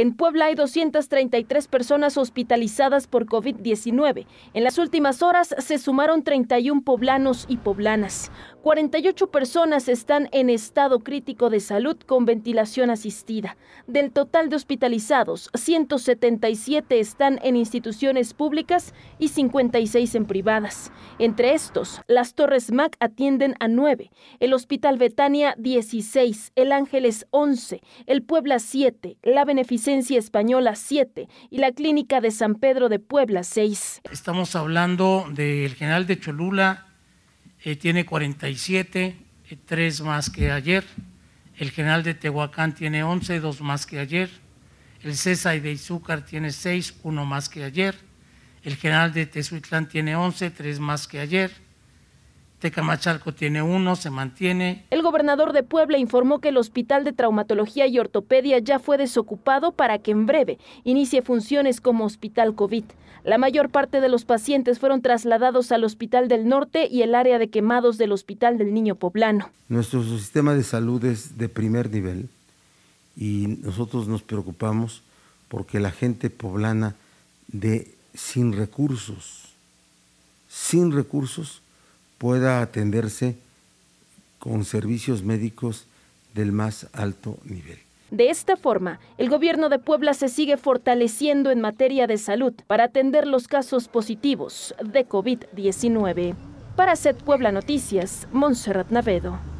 En Puebla hay 233 personas hospitalizadas por COVID-19. En las últimas horas se sumaron 31 poblanos y poblanas. 48 personas están en estado crítico de salud con ventilación asistida. Del total de hospitalizados, 177 están en instituciones públicas y 56 en privadas. Entre estos, las Torres MAC atienden a 9, el Hospital Betania 16, el Ángeles 11, el Puebla 7, la Beneficencia Española 7 y la Clínica de San Pedro de Puebla 6. Estamos hablando del general de Cholula eh, tiene 47, 3 eh, más que ayer. El general de Tehuacán tiene 11, 2 más que ayer. El César de Izúcar tiene 6, 1 más que ayer. El general de Tezuitlán tiene 11, 3 más que ayer Tecamachalco tiene uno, se mantiene. El gobernador de Puebla informó que el Hospital de Traumatología y Ortopedia ya fue desocupado para que en breve inicie funciones como hospital COVID. La mayor parte de los pacientes fueron trasladados al Hospital del Norte y el área de quemados del Hospital del Niño Poblano. Nuestro sistema de salud es de primer nivel y nosotros nos preocupamos porque la gente poblana de sin recursos, sin recursos, pueda atenderse con servicios médicos del más alto nivel. De esta forma, el gobierno de Puebla se sigue fortaleciendo en materia de salud para atender los casos positivos de COVID-19. Para SED Puebla Noticias, Montserrat Navedo.